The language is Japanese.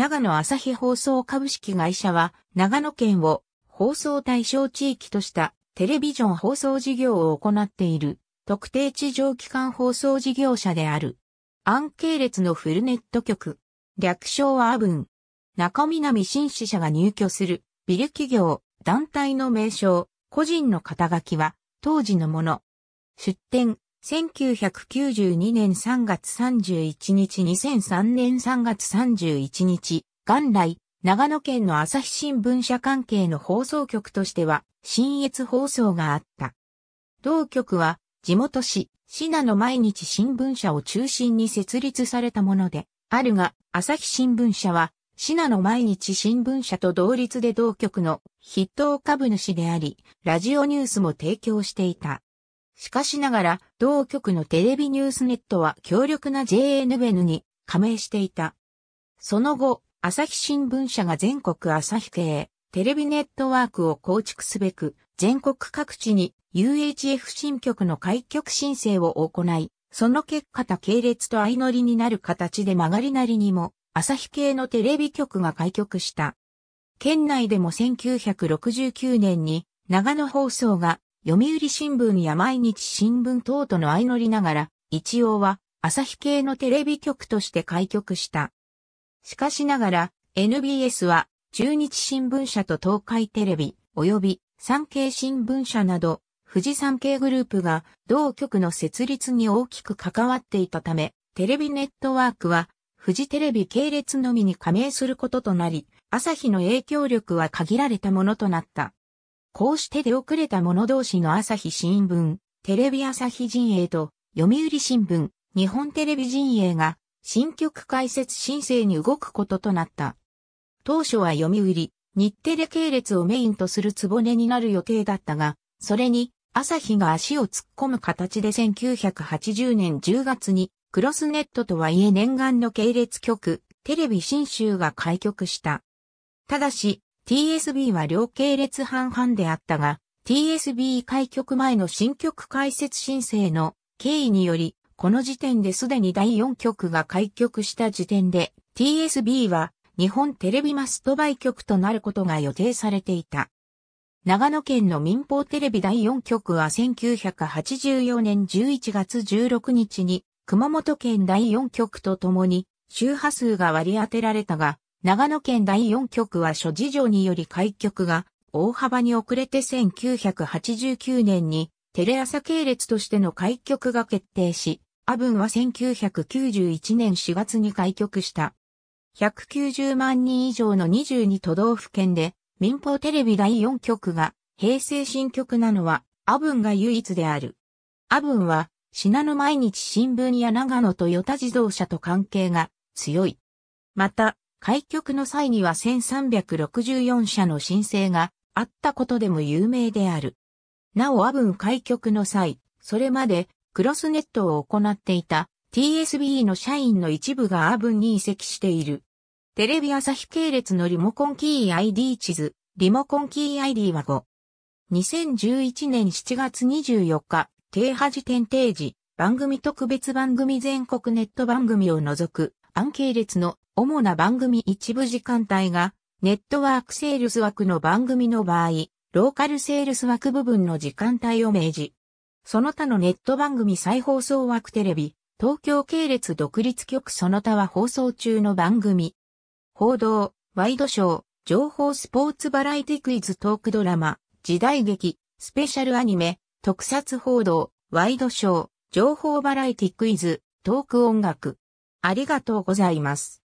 長野朝日放送株式会社は、長野県を放送対象地域としたテレビジョン放送事業を行っている特定地上機関放送事業者である。アン系列のフルネット局。略称はアブン。中南新支社が入居するビル企業、団体の名称、個人の肩書きは当時のもの。出展、1992年3月31日2003年3月31日、元来、長野県の朝日新聞社関係の放送局としては、新越放送があった。同局は、地元市、品の毎日新聞社を中心に設立されたもので、あるが、朝日新聞社は、品の毎日新聞社と同率で同局の筆頭株主であり、ラジオニュースも提供していた。しかしながら、同局のテレビニュースネットは強力な JNN に加盟していた。その後、朝日新聞社が全国朝日系テレビネットワークを構築すべく、全国各地に UHF 新局の開局申請を行い、その結果他系列と相乗りになる形で曲がりなりにも、朝日系のテレビ局が開局した。県内でも1969年に長野放送が読売新聞や毎日新聞等との相乗りながら、一応は朝日系のテレビ局として開局した。しかしながら、NBS は中日新聞社と東海テレビ、及び産経新聞社など、富士産経グループが同局の設立に大きく関わっていたため、テレビネットワークは富士テレビ系列のみに加盟することとなり、朝日の影響力は限られたものとなった。こうして出遅れた者同士の朝日新聞、テレビ朝日陣営と読売新聞、日本テレビ陣営が新曲解説申請に動くこととなった。当初は読売、日テレ系列をメインとするつぼねになる予定だったが、それに朝日が足を突っ込む形で1980年10月にクロスネットとはいえ念願の系列局、テレビ新州が開局した。ただし、TSB は両系列半々であったが、TSB 開局前の新局開設申請の経緯により、この時点ですでに第4局が開局した時点で、TSB は日本テレビマスト売局となることが予定されていた。長野県の民放テレビ第4局は1984年11月16日に熊本県第4局とともに周波数が割り当てられたが、長野県第4局は諸事情により開局が大幅に遅れて1989年にテレ朝系列としての開局が決定し、アブンは1991年4月に開局した。190万人以上の22都道府県で民放テレビ第4局が平成新局なのはアブンが唯一である。アブンは品の毎日新聞や長野トヨタ自動車と関係が強い。また、開局の際には1364社の申請があったことでも有名である。なおアブン開局の際、それまでクロスネットを行っていた TSB の社員の一部がアブンに移籍している。テレビ朝日系列のリモコンキー ID 地図、リモコンキー ID は5。2011年7月24日、停波時点定時、番組特別番組全国ネット番組を除く、アン系列の主な番組一部時間帯が、ネットワークセールス枠の番組の場合、ローカルセールス枠部分の時間帯を明示。その他のネット番組再放送枠テレビ、東京系列独立局その他は放送中の番組。報道、ワイドショー、情報スポーツバラエティクイズトークドラマ、時代劇、スペシャルアニメ、特撮報道、ワイドショー、情報バラエティクイズ、トーク音楽。ありがとうございます。